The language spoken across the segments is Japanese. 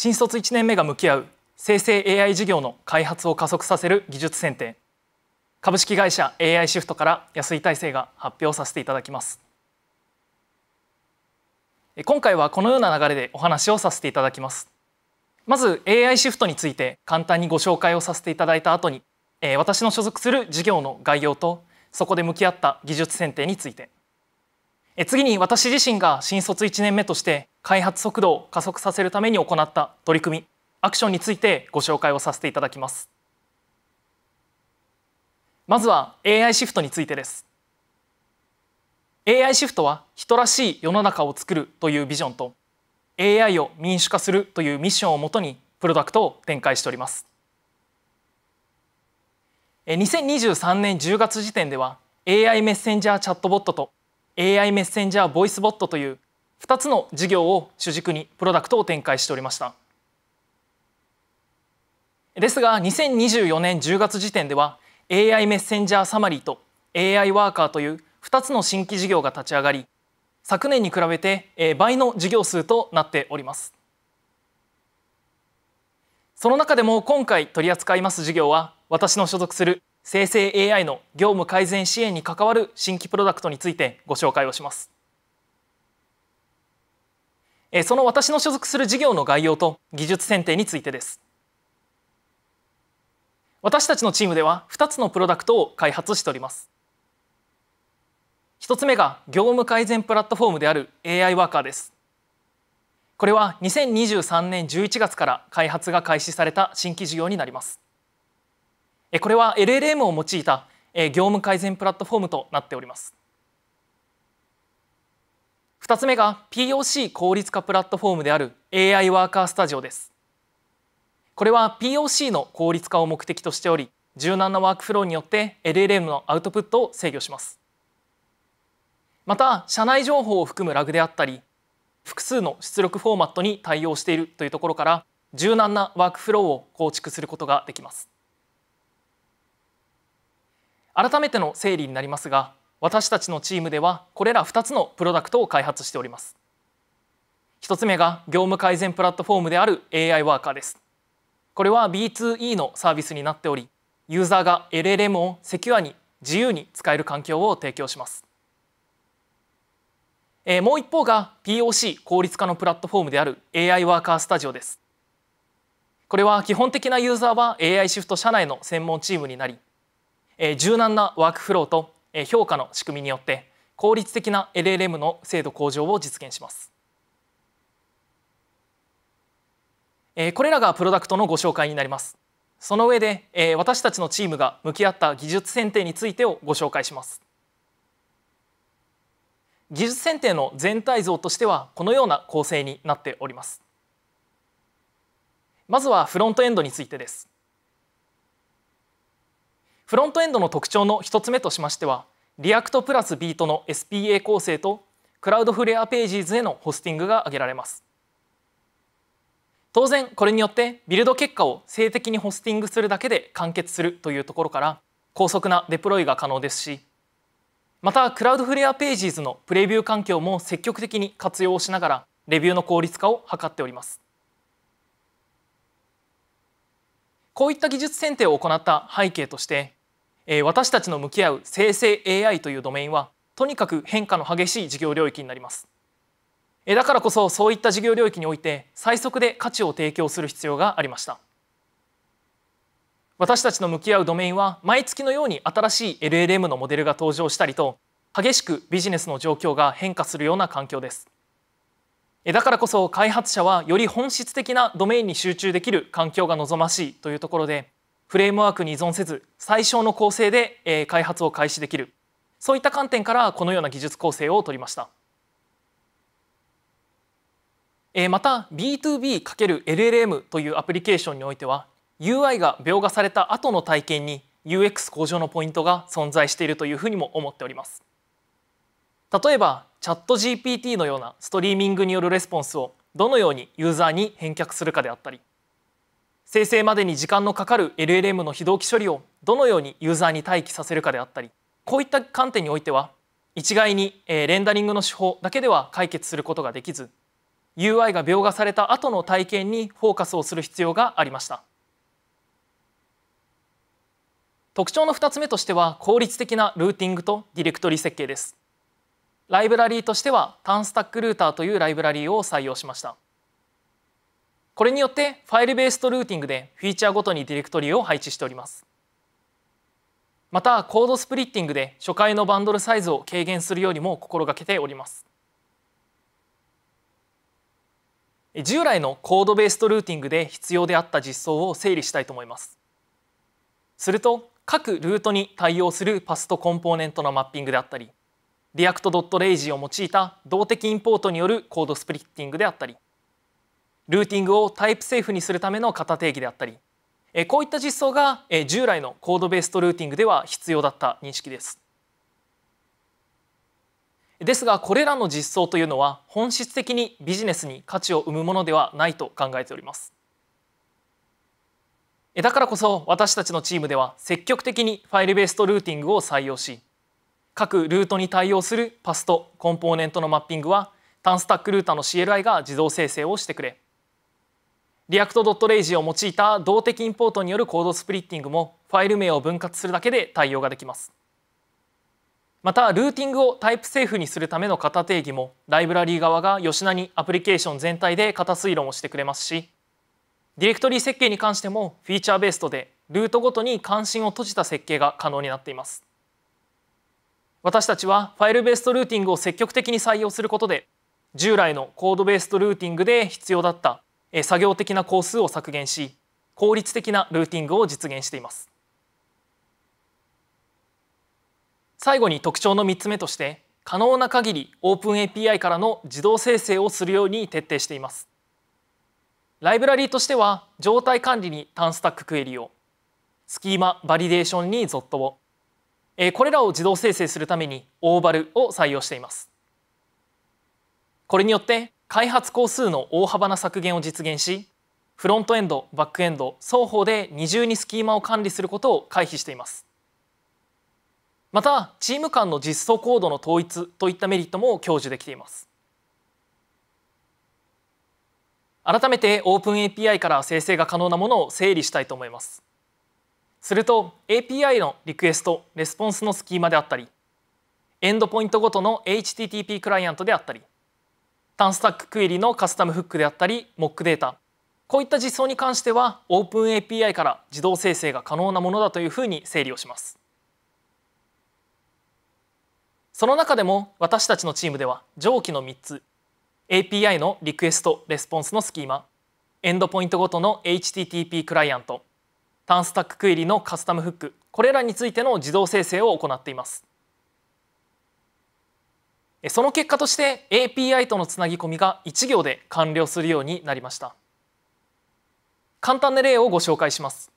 新卒1年目が向き合う生成 AI 事業の開発を加速させる技術選定株式会社 AI シフトから安井大成が発表させていただきます今回はこのような流れでお話をさせていただきますまず AI シフトについて簡単にご紹介をさせていただいた後に私の所属する事業の概要とそこで向き合った技術選定について次に私自身が新卒1年目として開発速度を加速させるために行った取り組みアクションについてご紹介をさせていただきますまずは AI シフトについてです AI シフトは人らしい世の中を作るというビジョンと AI を民主化するというミッションをもとにプロダクトを展開しております2023年10月時点では AI メッセンジャーチャットボットと AI メッセンジャーボイスボットという2つの事業を主軸にプロダクトを展開しておりましたですが2024年10月時点では AI メッセンジャーサマリーと AI ワーカーという2つの新規事業が立ち上がり昨年に比べて倍の事業数となっておりますその中でも今回取り扱います事業は私の所属する生成 AI の業務改善支援に関わる新規プロダクトについてご紹介をしますその私の所属する事業の概要と技術選定についてです私たちのチームでは2つのプロダクトを開発しております1つ目が業務改善プラットフォームである AI ワーカーですこれは2023年11月から開発が開始された新規事業になりますこれは LLM を用いた業務改善プラットフォームとなっております2つ目が POC 効率化プラットフォームである AI ワーカースタジオですこれは POC の効率化を目的としており柔軟なワークフローによって LLM のアウトプットを制御しますまた社内情報を含むラグであったり複数の出力フォーマットに対応しているというところから柔軟なワークフローを構築することができます改めての整理になりますが私たちのチームではこれら2つのプロダクトを開発しております1つ目が業務改善プラットフォームである AI ワーカーですこれは B2E のサービスになっておりユーザーが LLM をセキュアに自由に使える環境を提供しますもう一方が POC 効率化のプラットフォームである AI ワーカースタジオですこれは基本的なユーザーは AI シフト社内の専門チームになり柔軟なワークフローと評価の仕組みによって効率的な LLM の精度向上を実現しますこれらがプロダクトのご紹介になりますその上で私たちのチームが向き合った技術選定についてをご紹介します技術選定の全体像としてはこのような構成になっておりますまずはフロントエンドについてですフロントエンドの特徴の1つ目としましてはリアクトプラスビートの SPA 構成とクラウドフレアページーズへのホスティングが挙げられます当然これによってビルド結果を静的にホスティングするだけで完結するというところから高速なデプロイが可能ですしまたクラウドフレアページーズのプレビュー環境も積極的に活用しながらレビューの効率化を図っておりますこういった技術選定を行った背景としてえー、私たちの向き合う生成 AI というドメインはとにかく変化の激しい事業領域になります、えー、だからこそそういった事業領域において最速で価値を提供する必要がありました私たちの向き合うドメインは毎月のように新しい LLM のモデルが登場したりと激しくビジネスの状況が変化するような環境ですだからこそ開発者はより本質的なドメインに集中できる環境が望ましいというところでフレームワークに依存せず最小の構成で、え開発を開始できるそういった観点からこのような技術構成を取りました。えまた B2B×LLM というアプリケーションにおいては UI が描画された後の体験に UX 向上のポイントが存在しているというふうにも思っております。例えばチャット GPT のようなストリーミングによるレスポンスをどのようにユーザーに返却するかであったり生成までに時間のかかる LLM の非同期処理をどのようにユーザーに待機させるかであったりこういった観点においては一概にレンダリングの手法だけでは解決することができず UI が描画された後の体験にフォーカスをする必要がありました特徴の2つ目としては効率的なルーティングとディレクトリ設計ですライブラリーとしてはタンスタックルーターというライブラリーを採用しましたこれによってファイルベースとルーティングでフィーチャーごとにディレクトリを配置しております。またコードスプリッティングで初回のバンドルサイズを軽減するようにも心がけております。従来のコードベースとルーティングで必要であった実装を整理したいと思います。すると各ルートに対応するパストコンポーネントのマッピングであったり React.lazy を用いた動的インポートによるコードスプリッティングであったりルーティングをタイプセーフにするための型定義であったりこういった実装が従来のコードベーストルーティングでは必要だった認識ですですがこれらの実装というのは本質的にビジネスに価値を生むものではないと考えておりますだからこそ私たちのチームでは積極的にファイルベーストルーティングを採用し各ルートに対応するパスとコンポーネントのマッピングはタンスタックルーターの CLI が自動生成をしてくれアクトドットレイジを用いた動的インポートによるコードスプリッティングもファイル名を分割するだけで対応ができます。またルーティングをタイプセーフにするための型定義もライブラリー側が吉田にアプリケーション全体で型推論をしてくれますしディレクトリー設計に関してもフィーチャーベーストでルートごとに関心を閉じた設計が可能になっています私たちはファイルベーストルーティングを積極的に採用することで従来のコードベーストルーティングで必要だった作業的な工数を削減し効率的なルーティングを実現しています最後に特徴の3つ目として可能な限りオープン a p i からの自動生成をするように徹底していますライブラリーとしては状態管理にタンスタッククエリをスキーマバリデーションにゾットをこれらを自動生成するためにオーバルを採用していますこれによって開発工数の大幅な削減を実現しフロントエンドバックエンド双方で二重にスキーマを管理することを回避していますまたチーム間の実装コードの統一といったメリットも享受できています改めて OpenAPI から生成が可能なものを整理したいと思いますすると API のリクエスト・レスポンスのスキーマであったりエンドポイントごとの HTTP クライアントであったりンスタッククエリのカスタムフックであったり Mock データこういった実装に関しては OpenAPI から自動生成が可能なものだというふうに整理をしますその中でも私たちのチームでは上記の3つ API のリクエスト・レスポンスのスキーマエンドポイントごとの HTTP クライアントタンスタッククエリのカスタムフックこれらについての自動生成を行っていますその結果として API とのつなぎ込みが1行で完了するようになりました簡単な例をご紹介します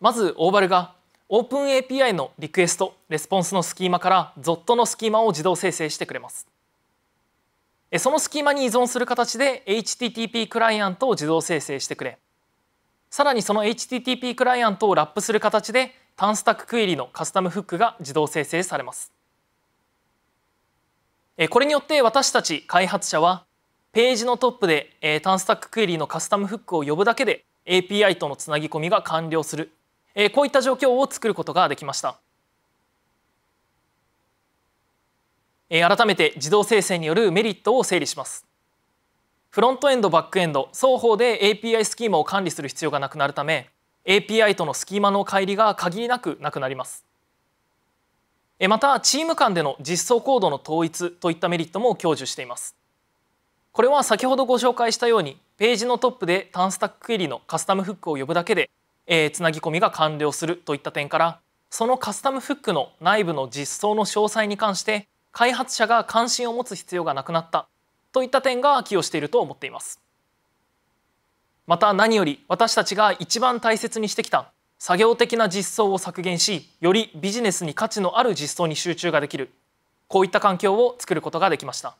まずオーバルが OpenAPI のリクエスト・レスポンスのスキーマから ZOT のスキーマを自動生成してくれますそのスキーマに依存する形で HTTP クライアントを自動生成してくれさらにその HTTP クライアントをラップする形でタンスタッククエリのカスタムフックが自動生成されますこれによって私たち開発者はページのトップで、えタンスタッククエリーのカスタムフックを呼ぶだけで API とのつなぎ込みが完了する、えこういった状況を作ることができました、え改めて自動生成によるメリットを整理しますフロントエンドバックエンド双方で API スキーマを管理する必要がなくなるため API とのスキーマの乖離が限りなくなくなりますまたチーム間での実装コードの統一といったメリットも享受していますこれは先ほどご紹介したようにページのトップでタンスタッククエリのカスタムフックを呼ぶだけで、えー、つなぎ込みが完了するといった点からそのカスタムフックの内部の実装の詳細に関して開発者が関心を持つ必要がなくなったといった点が寄与していると思っていますまた何より私たちが一番大切にしてきた作業的な実装を削減しよりビジネスに価値のある実装に集中ができるこういった環境を作ることができました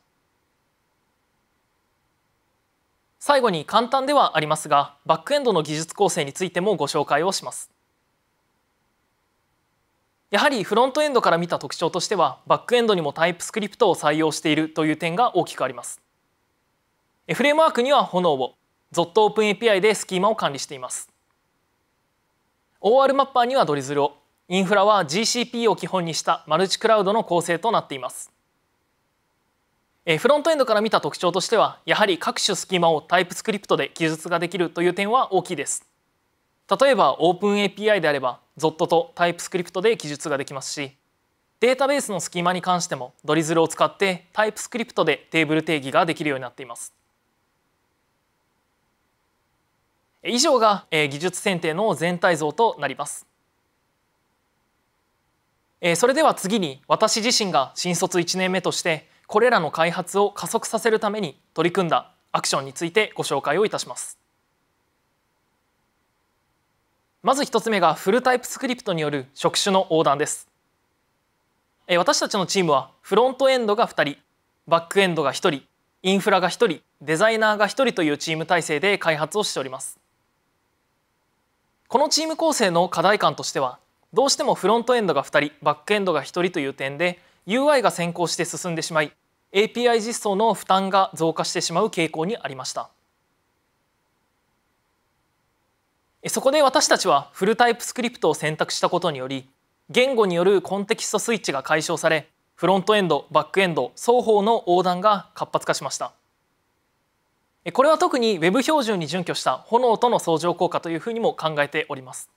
最後に簡単ではありますがバックエンドの技術構成についてもご紹介をしますやはりフロントエンドから見た特徴としてはバックエンドにもタイプスクリプトを採用しているという点が大きくありますフレームワークには炎を ZOT オープン API でスキーマを管理しています OR マッパーにはドリズルをインフラは GCP を基本にしたマルチクラウドの構成となっていますフロントエンドから見た特徴としてはやはり各種スキマをタイプスクリプトで記述ができるという点は大きいです例えば OpenAPI であれば ZOT とタイプスクリプトで記述ができますしデータベースのスキマに関してもドリズルを使ってタイプスクリプトでテーブル定義ができるようになっています以上が技術選定の全体像となりますそれでは次に私自身が新卒1年目としてこれらの開発を加速させるために取り組んだアクションについてご紹介をいたしますまず一つ目がフルタイプスクリプトによる職種の横断です私たちのチームはフロントエンドが2人バックエンドが1人インフラが1人デザイナーが1人というチーム体制で開発をしておりますこのチーム構成の課題感としてはどうしてもフロントエンドが2人バックエンドが1人という点で UI が先行して進んでしまい API 実装の負担が増加してしまう傾向にありましたそこで私たちはフルタイプスクリプトを選択したことにより言語によるコンテキストスイッチが解消されフロントエンドバックエンド双方の横断が活発化しましたこれは特に Web 標準に準拠した炎との相乗効果というふうにも考えております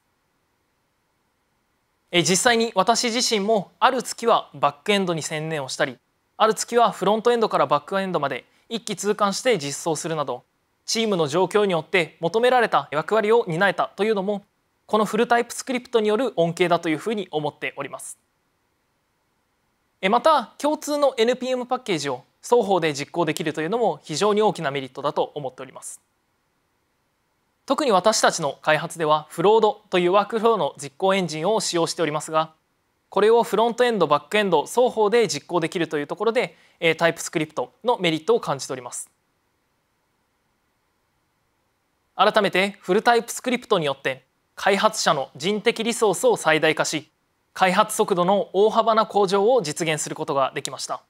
実際に私自身もある月はバックエンドに専念をしたりある月はフロントエンドからバックエンドまで一気通貫して実装するなどチームの状況によって求められた役割を担えたというのもこのフルタイプスクリプトによる恩恵だというふうに思っておりますまた共通の NPM パッケージを双方で実行できるというのも非常に大きなメリットだと思っております特に私たちの開発ではフロードというワークフローの実行エンジンを使用しておりますがこれをフロントエンドバックエンド双方で実行できるというところでタイプスクリプトのメリットを感じております改めてフルタイプスクリプトによって開発者の人的リソースを最大化し開発速度の大幅な向上を実現することができました。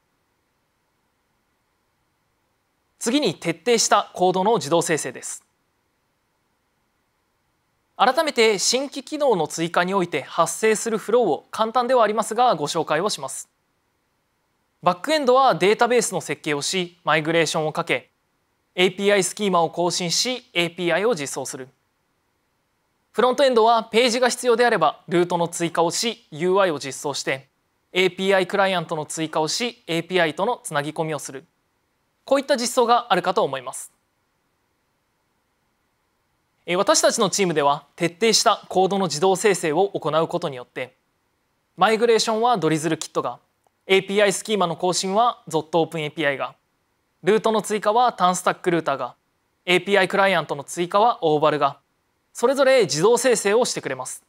次に徹底したコードの自動生成です改めて新規機能の追加において発生するフローを簡単ではありますがご紹介をしますバックエンドはデータベースの設計をしマイグレーションをかけ API スキーマを更新し API を実装するフロントエンドはページが必要であればルートの追加をし UI を実装して API クライアントの追加をし API とのつなぎ込みをするこういった実装があるかと思います私たちのチームでは徹底したコードの自動生成を行うことによってマイグレーションはドリズルキットが API スキーマの更新は ZotOpenAPI がルートの追加はタンスタックルーターが API クライアントの追加はオーバルがそれぞれ自動生成をしてくれます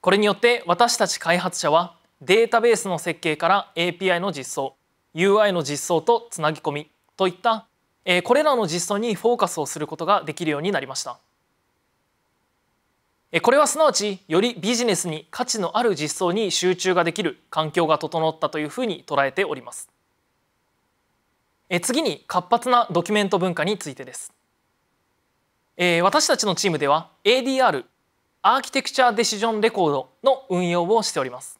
これによって私たち開発者はデータベースの設計から API の実装 UI の実装とつなぎ込みといった、えこれらの実装にフォーカスをすることができるようになりました。これはすなわちよりビジネスに価値のある実装に集中ができる環境が整ったというふうに捉えております次に活発なドキュメント文化についてです私たちのチームでは ADR アーキテクチャデシジョンレコードの運用をしております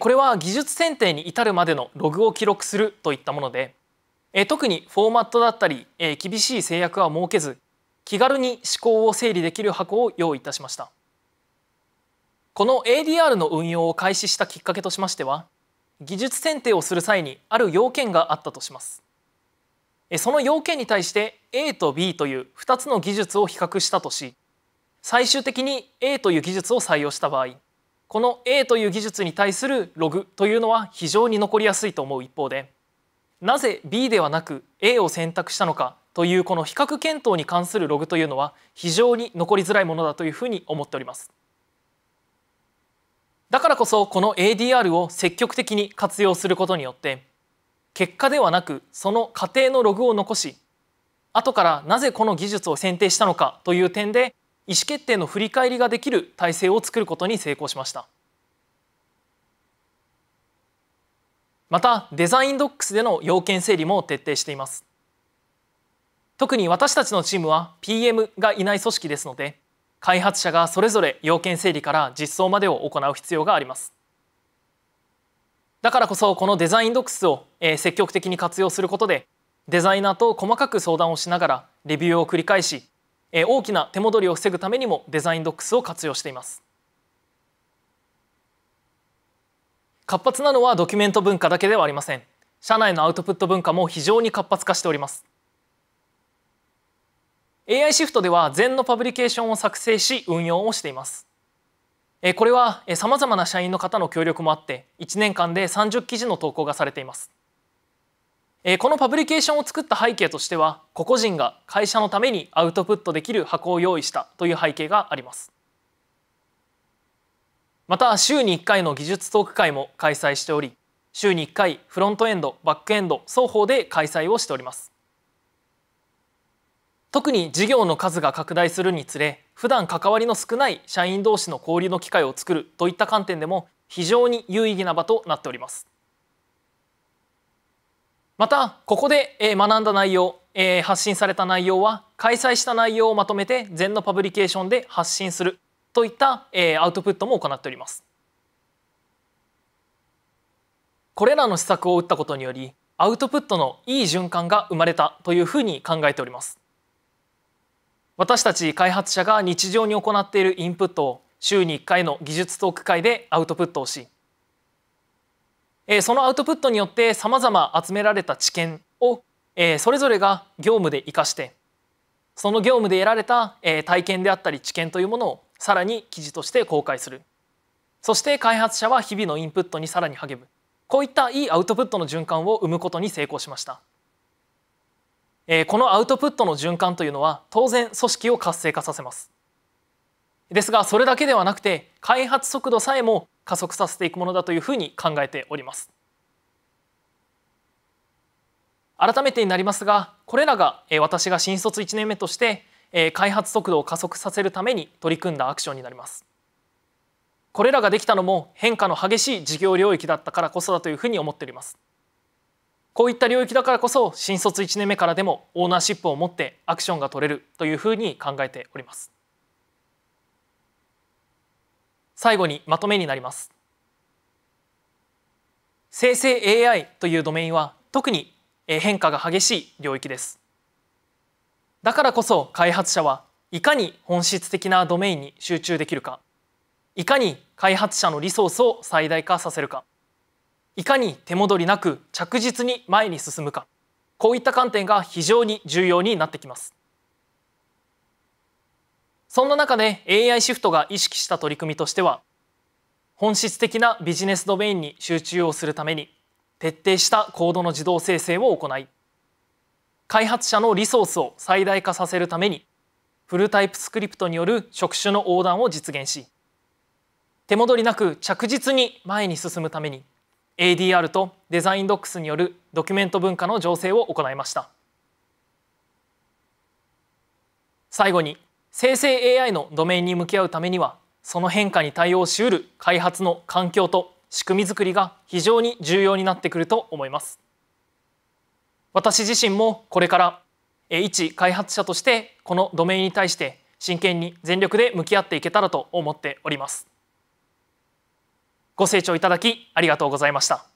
これは技術選定に至るまでのログを記録するといったもので特にフォーマットだったり厳しい制約は設けず気軽に思考を整理できる箱を用意いたしましたこの ADR の運用を開始したきっかけとしましては技術選定をする際にある要件があったとしますその要件に対して A と B という2つの技術を比較したとし最終的に A という技術を採用した場合この A という技術に対するログというのは非常に残りやすいと思う一方でなぜ B ではなく A を選択したのかというこの比較検討に関するログというのは非常に残りづらいものだというふうに思っておりますだからこそこの ADR を積極的に活用することによって結果ではなくその過程のログを残し後からなぜこの技術を選定したのかという点で意思決定の振り返りができる体制を作ることに成功しましたまたデザインドックスでの要件整理も徹底しています特に私たちのチームは PM がいない組織ですので開発者がそれぞれ要件整理から実装までを行う必要がありますだからこそこのデザインドックスを積極的に活用することでデザイナーと細かく相談をしながらレビューを繰り返しえ大きな手戻りを防ぐためにもデザインドックスを活用しています活発なのはドキュメント文化だけではありません社内のアウトプット文化も非常に活発化しております AI シフトでは全のパブリケーションを作成し運用をしていますこれはさまざまな社員の方の協力もあって1年間で30記事の投稿がされていますえこのパブリケーションを作った背景としては個々人が会社のためにアウトプットできる箱を用意したという背景がありますまた週に1回の技術トーク会も開催しており週に1回フロントエンドバックエンド双方で開催をしております特に事業の数が拡大するにつれ普段関わりの少ない社員同士の交流の機会を作るといった観点でも非常に有意義な場となっておりますまたここで学んだ内容発信された内容は開催した内容をまとめて全のパブリケーションで発信するといったアウトプットも行っておりますこれらの施策を打ったことによりアウトプットのいい循環が生まれたというふうに考えております私たち開発者が日常に行っているインプットを週に1回の技術トーク会でアウトプットをしえそのアウトプットによってさまざま集められた知見を、えそれぞれが業務で生かしてその業務で得られた、え体験であったり知見というものをさらに記事として公開するそして開発者は日々のインプットにさらに励むこういったいいアウトプットの循環を生むことに成功しました、えこのアウトプットの循環というのは当然組織を活性化させますですがそれだけではなくて開発速度さえも加速させていくものだというふうに考えております改めてになりますがこれらが私が新卒1年目として開発速度を加速させるために取り組んだアクションになりますこれらができたのも変化の激しい事業領域だったからこそだというふうに思っておりますこういった領域だからこそ新卒1年目からでもオーナーシップを持ってアクションが取れるというふうに考えております最後にまとめになります生成 AI というドメインは特に変化が激しい領域ですだからこそ開発者はいかに本質的なドメインに集中できるかいかに開発者のリソースを最大化させるかいかに手戻りなく着実に前に進むかこういった観点が非常に重要になってきます。そんな中で AI シフトが意識した取り組みとしては本質的なビジネスドメインに集中をするために徹底したコードの自動生成を行い開発者のリソースを最大化させるためにフルタイプスクリプトによる職種の横断を実現し手戻りなく着実に前に進むために ADR とデザインドックスによるドキュメント文化の醸成を行いました最後に生成 AI のドメインに向き合うためにはその変化に対応しうる開発の環境と仕組み作りが非常に重要になってくると思います私自身もこれから一開発者としてこのドメインに対して真剣に全力で向き合っていけたらと思っておりますご清聴いただきありがとうございました